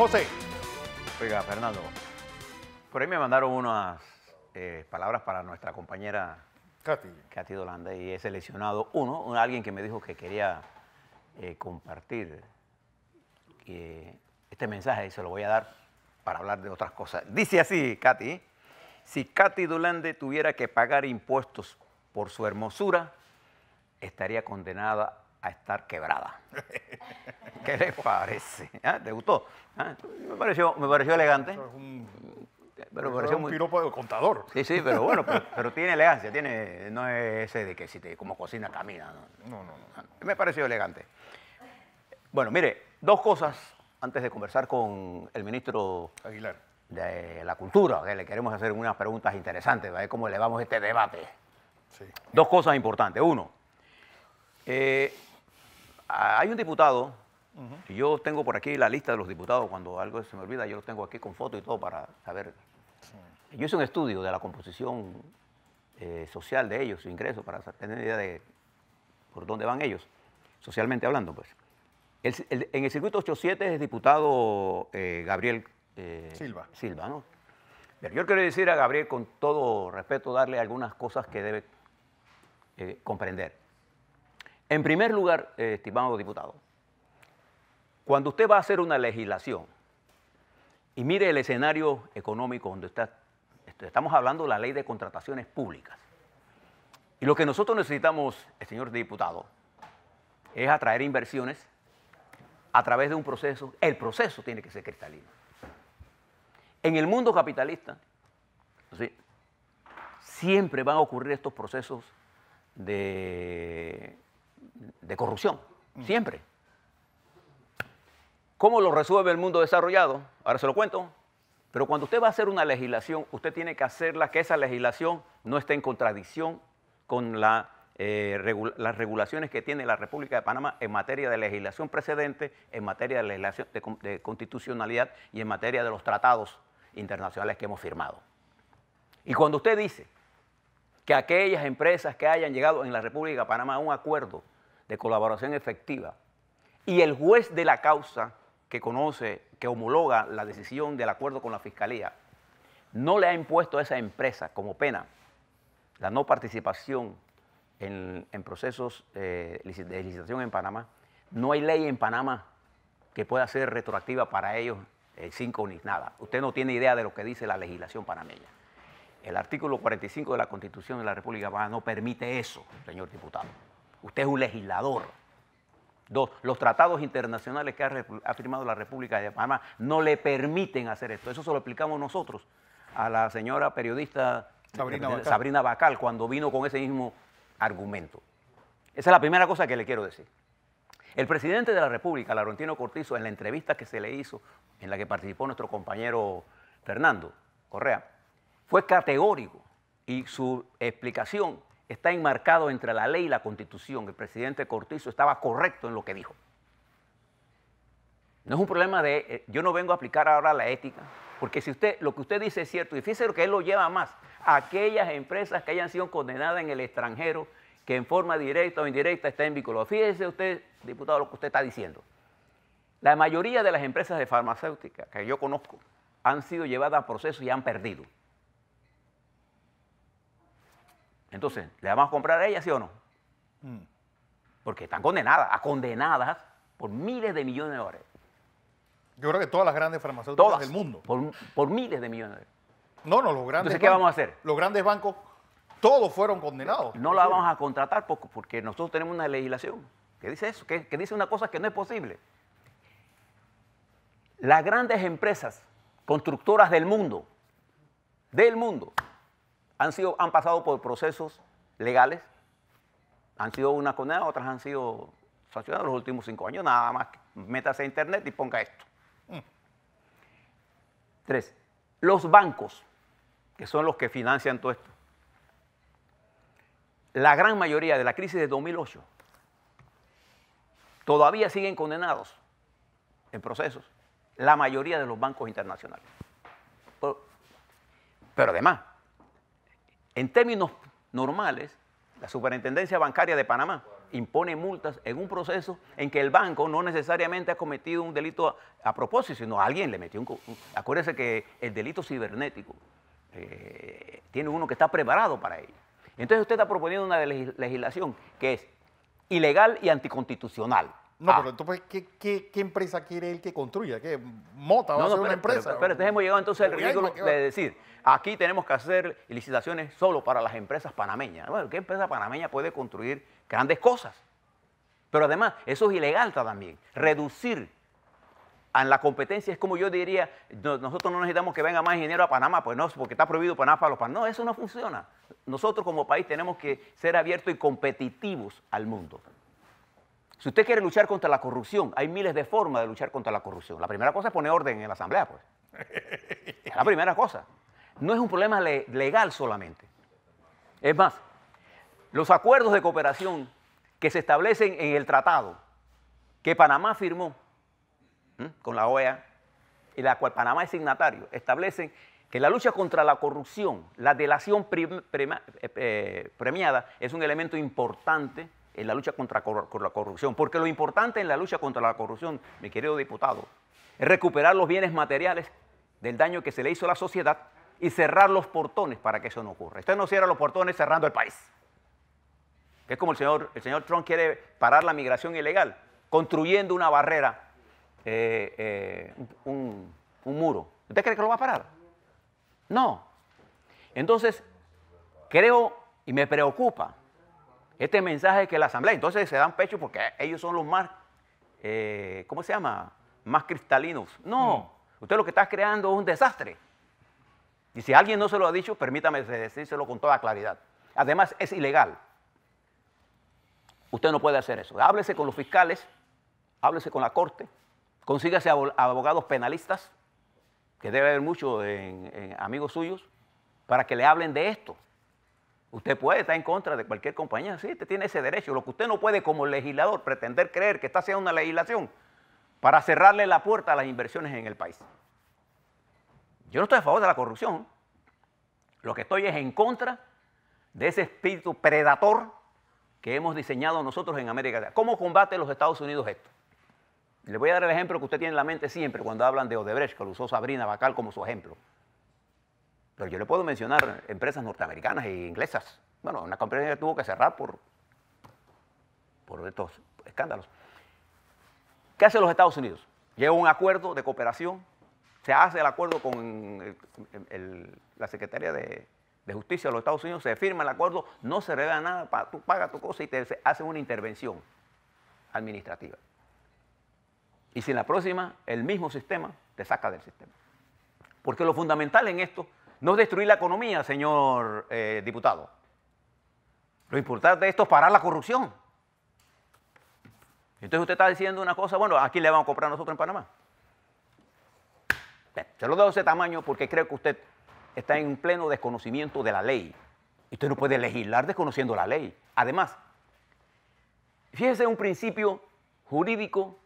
José. Oiga, Fernando, por ahí me mandaron unas eh, palabras para nuestra compañera Katy. Katy Dolanda y he seleccionado uno, alguien que me dijo que quería eh, compartir este mensaje y se lo voy a dar para hablar de otras cosas. Dice así, Katy, si Katy Dolande tuviera que pagar impuestos por su hermosura, estaría condenada a estar quebrada. ¿Qué le parece? ¿Ah? ¿Te gustó? ¿Ah? Me, pareció, elegante. es un, pero piropo de contador. Sí, sí, pero bueno, pero, tiene elegancia, tiene, no es ese de que si te, como cocina camina. No, no, no. Ah, me pareció elegante. Bueno, mire, dos cosas antes de conversar con el ministro Aguilar. de la Cultura, que le queremos hacer unas preguntas interesantes, A ver cómo elevamos este debate. Dos cosas importantes. Uno, eh, Ah, hay un diputado, yo tengo por aquí la lista de los diputados, cuando algo se me olvida, yo los tengo aquí con foto y todo para saber. Yo hice un estudio de la composición eh, social de ellos, su ingreso, para tener idea de por dónde van ellos, socialmente hablando, pues. en el circuito 87 es diputado eh, Gabriel eh, Silva. ¿no? yo quiero decir a Gabriel, con todo respeto, darle algunas cosas que debe comprender. En primer lugar, eh, estimado diputado, cuando usted va a hacer una legislación y mire el escenario económico donde está, este, estamos hablando de la ley de contrataciones públicas. Y lo que nosotros necesitamos, eh, señor diputado, es atraer inversiones a través de un proceso. El proceso tiene que ser cristalino. En el mundo capitalista, siempre van a ocurrir estos procesos de de corrupción, siempre. ¿Cómo lo resuelve el mundo desarrollado? Ahora se lo cuento. Pero cuando usted va a hacer una legislación, usted tiene que hacerla que esa legislación no esté en contradicción con la, eh, las regulaciones que tiene la República de Panamá en materia de legislación precedente, en materia de legislación de constitucionalidad y en materia de los tratados internacionales que hemos firmado. Y cuando usted dice que aquellas empresas que hayan llegado en la República de Panamá a un acuerdo de colaboración efectiva y el juez de la causa que conoce, que homologa la decisión del acuerdo con la Fiscalía, no le ha impuesto a esa empresa como pena la no participación en, procesos eh, de licitación en Panamá, no hay ley en Panamá que pueda ser retroactiva para ellos eh, sin cinco nada. Usted no tiene idea de lo que dice la legislación panameña. El artículo 45 de la Constitución de la República Panamá no permite eso, señor diputado. Usted es un legislador. los tratados internacionales que ha, firmado la República de Panamá no le permiten hacer esto. Eso se lo explicamos nosotros a la señora periodista eh, Sabrina Bacal cuando vino con ese mismo argumento. Esa es la primera cosa que le quiero decir. El presidente de la República, Laurentino Cortizo, en la entrevista que se le hizo, en la que participó nuestro compañero Fernando Correa, fue categórico y su explicación está enmarcado entre la ley y la constitución. El presidente Cortizo estaba correcto en lo que dijo. No es un problema de, eh, yo no vengo a aplicar ahora la ética, porque si usted, lo que usted dice es cierto, y fíjese lo que él lo lleva más, aquellas empresas que hayan sido condenadas en el extranjero, que en forma directa o indirecta en vínculo. Fíjese usted, diputado, lo que usted está diciendo. La mayoría de las empresas de farmacéutica que yo conozco han sido llevadas a proceso y han perdido. Entonces, ¿le vamos a comprar a ellas, sí o no? Mm. Porque están condenadas, a condenadas por miles de millones de dólares. Yo creo que todas las grandes farmacéuticas del mundo. Por, miles de millones de dólares. No, no, los grandes. Entonces, ¿qué vamos a hacer? Los grandes bancos, todos fueron condenados. No, las la vamos a contratar porque nosotros tenemos una legislación que dice eso, que dice una cosa que no es posible. Las grandes empresas constructoras del mundo, del mundo, han, sido, han pasado por procesos legales, han sido unas condenadas, otras han sido sancionadas los últimos cinco años, nada más que métase a internet y ponga esto. Tres, los bancos, que son los que financian todo esto. La gran mayoría de la crisis de 2008 todavía siguen condenados en procesos, la mayoría de los bancos internacionales. pero además, en términos normales, la Superintendencia Bancaria de Panamá impone multas en un proceso en que el banco no necesariamente ha cometido un delito a, propósito, sino alguien le metió un... Acuérdense que el delito cibernético eh, tiene uno que está preparado para ello. Entonces usted está proponiendo una legislación que es ilegal y anticonstitucional. No, ah. pero entonces, ¿qué, empresa quiere él que construya? ¿Qué mota va a ser una empresa? Pero, hemos llegado entonces al ridículo de decir, aquí tenemos que hacer licitaciones solo para las empresas panameñas. Bueno, ¿qué empresa panameña puede construir grandes cosas? Pero además, eso es ilegal también. Reducir a la competencia es como yo diría, nosotros no necesitamos que venga más dinero a Panamá, pues no, porque está prohibido Panamá para los panameños. No, eso no funciona. Nosotros como país tenemos que ser abiertos y competitivos al mundo. Si usted quiere luchar contra la corrupción, hay miles de formas de luchar contra la corrupción. La primera cosa es poner orden en la asamblea, pues. Es la primera cosa. No es un problema legal solamente. Es más, los acuerdos de cooperación que se establecen en el tratado que Panamá firmó con la OEA, y la cual Panamá es signatario, establecen que la lucha contra la corrupción, la delación eh, eh, premiada, es un elemento importante en la lucha contra la corrupción. Porque lo importante en la lucha contra la corrupción, mi querido diputado, es recuperar los bienes materiales del daño que se le hizo a la sociedad y cerrar los portones para que eso no ocurra. Usted no cierra los portones cerrando el país. Que es como el señor, el señor Trump quiere parar la migración ilegal, construyendo una barrera, eh, eh, un muro. ¿Usted cree que lo va a parar? No. Entonces, creo y me preocupa este mensaje que la asamblea, entonces se dan pecho porque ellos son los más, eh, ¿cómo se llama? Más cristalinos. No, mm. usted lo que está creando es un desastre. Y si alguien no se lo ha dicho, permítame decírselo con toda claridad. Además, es ilegal. Usted no puede hacer eso. Háblese con los fiscales, háblese con la corte, consígase abogados penalistas, que debe haber muchos amigos suyos, para que le hablen de esto. Usted puede estar en contra de cualquier compañía, sí, usted tiene ese derecho. Lo que usted no puede como legislador pretender creer que está haciendo una legislación para cerrarle la puerta a las inversiones en el país. Yo no estoy a favor de la corrupción. Lo que estoy es en contra de ese espíritu predator que hemos diseñado nosotros en América Latina. ¿Cómo combate los Estados Unidos esto? Le voy a dar el ejemplo que usted tiene en la mente siempre cuando hablan de Odebrecht, que lo usó Sabrina Bacal como su ejemplo. Pero yo le puedo mencionar empresas norteamericanas e inglesas. Bueno, una compañía tuvo que cerrar por, por estos escándalos. ¿Qué hacen los Estados Unidos? Llega un acuerdo de cooperación, se hace el acuerdo con eh, la Secretaría de, Justicia de los Estados Unidos, se firma el acuerdo, no se revela nada, tú pagas tu cosa y te hacen una intervención administrativa. Y si en la próxima el mismo sistema te saca del sistema. Porque lo fundamental en esto no es destruir la economía, señor eh, diputado. Lo importante de esto es parar la corrupción. Entonces usted está diciendo una cosa, bueno, aquí le vamos a comprar nosotros en Panamá. se lo doy ese tamaño porque creo que usted está en pleno desconocimiento de la ley. Usted no puede legislar desconociendo la ley. Además, fíjese un principio jurídico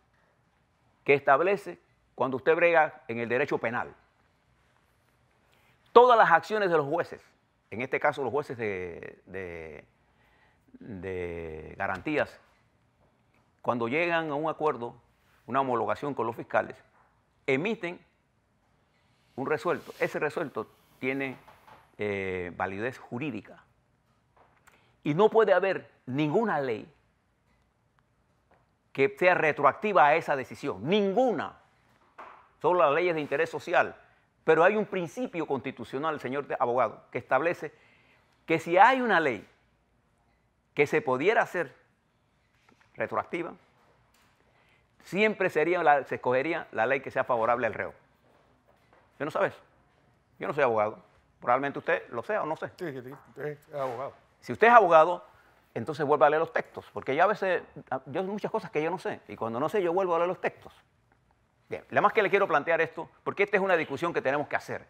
que establece cuando usted brega en el derecho penal todas las acciones de los jueces, en este caso los jueces de, garantías, cuando llegan a un acuerdo, una homologación con los fiscales, emiten un resuelto. Ese resuelto tiene eh, validez jurídica. Y no puede haber ninguna ley que sea retroactiva a esa decisión. Ninguna. Solo las leyes de interés social pero hay un principio constitucional, señor abogado, que establece que si hay una ley que se pudiera hacer retroactiva, siempre sería se escogería la ley que sea favorable al reo. Yo no sabes. Yo no soy abogado. Probablemente usted lo sea o no sé. Sí, sí, sí es abogado. Si usted es abogado, entonces vuelva a leer los textos, porque yo a veces, yo muchas cosas que yo no sé, y cuando no sé yo vuelvo a leer los textos. Bien, la más que le quiero plantear esto, porque esta es una discusión que tenemos que hacer.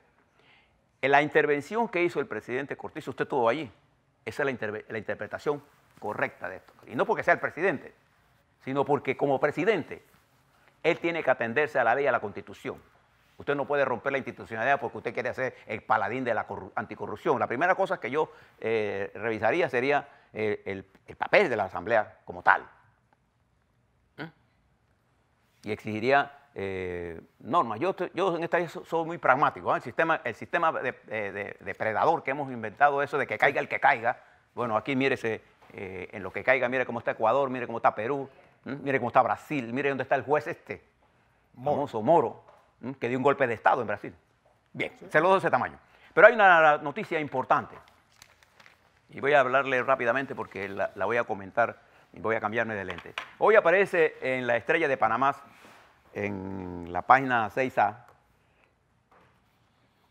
En la intervención que hizo el presidente Cortizo, usted estuvo allí. Esa es la, interpretación correcta de esto. Y no porque sea el presidente, sino porque como presidente, él tiene que atenderse a la ley y a la constitución. Usted no puede romper la institucionalidad porque usted quiere hacer el paladín de la anticorrupción. La primera cosa que yo eh, revisaría sería eh, el, papel de la Asamblea como tal. ¿Mm? Y exigiría eh, normas. Yo, yo en esta soy muy pragmático. ¿ah? El sistema, el sistema eh, de, depredador que hemos inventado, eso de que caiga el que caiga, bueno, aquí mírese eh, en lo que caiga, mire cómo está Ecuador, mire cómo está Perú, mire cómo está Brasil, mire dónde está el juez este, Moro. famoso Moro, que dio un golpe de Estado en Brasil. Bien, se lo ese tamaño. Pero hay una noticia importante. Y voy a hablarle rápidamente porque la, la voy a comentar y voy a cambiarme de lente. Hoy aparece en la estrella de Panamá en la página 6A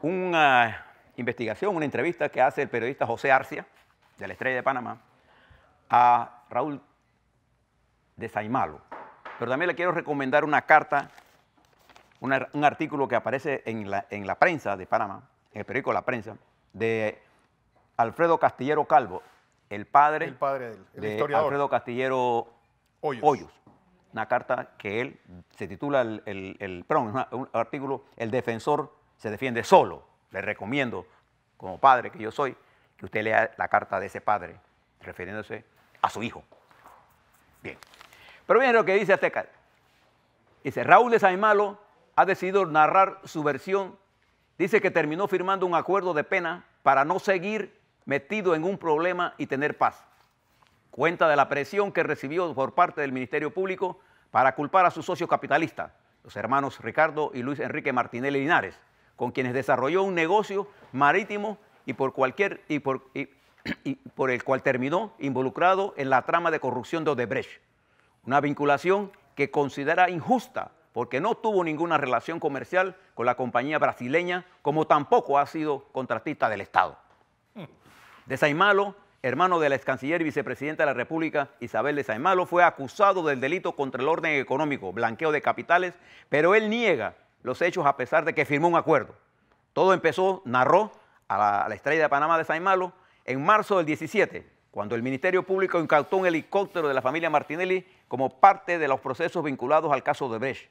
una investigación, una entrevista que hace el periodista José Arcia, de la Estrella de Panamá, a Raúl de Saimalo. Pero también le quiero recomendar una carta, un artículo que aparece en la, en la prensa de Panamá, en el periódico La Prensa, de Alfredo Castillero Calvo, el padre, el padre del, de historiador. Alfredo Castillero Hoyos. Hoyos una carta que él se titula el, el, perdón, un artículo, El defensor se defiende solo. Le recomiendo, como padre que yo soy, que usted lea la carta de ese padre, refiriéndose a su hijo. Bien. Pero miren lo que dice Azteca. Dice, Raúl de Saimalo ha decidido narrar su versión. Dice que terminó firmando un acuerdo de pena para no seguir metido en un problema y tener paz cuenta de la presión que recibió por parte del Ministerio Público para culpar a sus socios capitalistas, los hermanos Ricardo y Luis Enrique Martinelli Linares, con quienes desarrolló un negocio marítimo y por, cualquier, y por, el cual terminó involucrado en la trama de corrupción de Odebrecht. Una vinculación que considera injusta porque no tuvo ninguna relación comercial con la compañía brasileña, como tampoco ha sido contratista del Estado. Hmm. De Saimalo hermano de la ex canciller y vicepresidenta de la República, Isabel de Saimalo, fue acusado del delito contra el orden económico, blanqueo de capitales, pero él niega los hechos a pesar de que firmó un acuerdo. Todo empezó, narró a la, estrella de Panamá de Saimalo, en marzo del 17, cuando el Ministerio Público incautó un helicóptero de la familia Martinelli como parte de los procesos vinculados al caso de Brecht.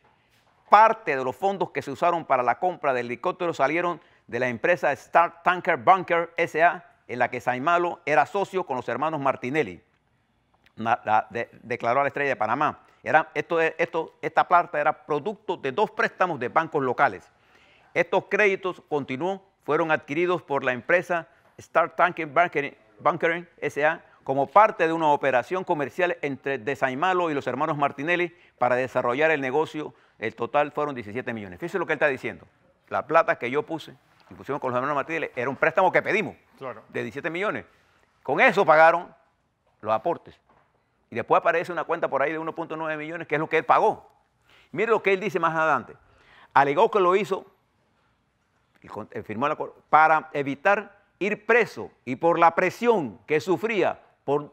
Parte de los fondos que se usaron para la compra del helicóptero salieron de la empresa Star Tanker Bunker SA en la que Saimalo era socio con los hermanos Martinelli, declaró a la estrella de Panamá. Era, esto, esto, esta plata era producto de dos préstamos de bancos locales. Estos créditos continuó, fueron adquiridos por la empresa Star Tanker Banking S.A. como parte de una operación comercial entre Saimalo y los hermanos Martinelli para desarrollar el negocio. El total fueron 17 millones. Fíjense lo que él está diciendo. La plata que yo puse con los hermanos Martínez, era un préstamo que pedimos de 17 millones. Con eso pagaron los aportes. Y después aparece una cuenta por ahí de 1.9 millones, que es lo que él pagó. Mire lo que él dice más adelante. Alegó que lo hizo, eh, firmó acuerdo, para evitar ir preso y por la presión que sufría,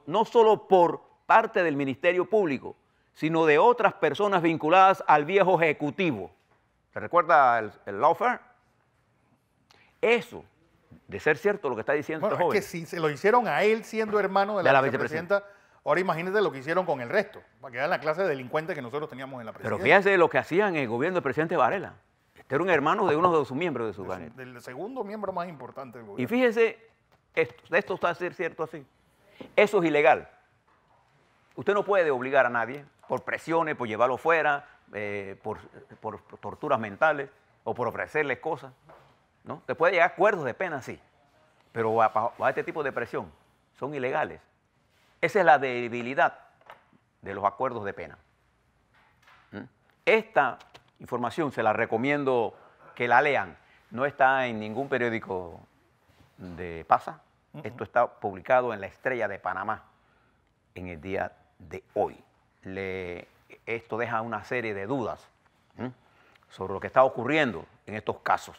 no solo por parte del Ministerio Público, sino de otras personas vinculadas al viejo ejecutivo. ¿Te recuerda el, el firm? Eso, de ser cierto lo que está diciendo este bueno, Es que si se lo hicieron a él siendo hermano de la, vicepresidenta, Ahora imagínese lo que hicieron con el resto, para quedar en la clase de delincuentes que nosotros teníamos en la presidencia. Pero fíjense lo que hacían en el gobierno del presidente Varela. Este era un hermano de uno de sus miembros de su gabinete. Del segundo miembro más importante del gobierno. Y fíjense, esto, esto está a ser cierto así. Eso es ilegal. Usted no puede obligar a nadie por presiones, por llevarlo fuera, eh, por, por torturas mentales o por ofrecerles cosas. Te puede llegar a acuerdos de pena, sí, pero a este tipo de presión son ilegales. Esa es la debilidad de los acuerdos de pena. ¿Mm? Esta información se la recomiendo que la lean. No está en ningún periódico de Pasa. Esto está publicado en La Estrella de Panamá en el día de hoy. esto deja una serie de dudas ¿Mm? sobre lo que está ocurriendo en estos casos.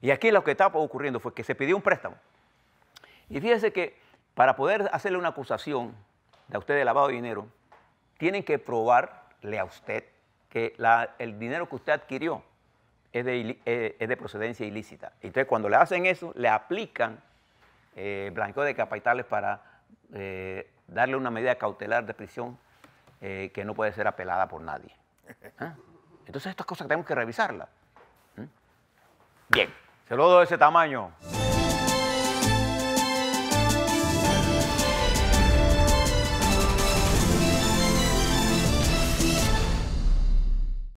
Y aquí lo que estaba ocurriendo fue que se pidió un préstamo. Y fíjese que para poder hacerle una acusación de a usted de lavado de dinero, tienen que probarle a usted que el dinero que usted adquirió es de, eh, procedencia ilícita. Y Entonces, cuando le hacen eso, le aplican eh, blanqueo de capitales para eh, darle una medida cautelar de prisión que no puede ser apelada por nadie. ¿Ah? Entonces, estas cosas tenemos que revisarlas. ¿Mm? Bien. Saludos de ese tamaño.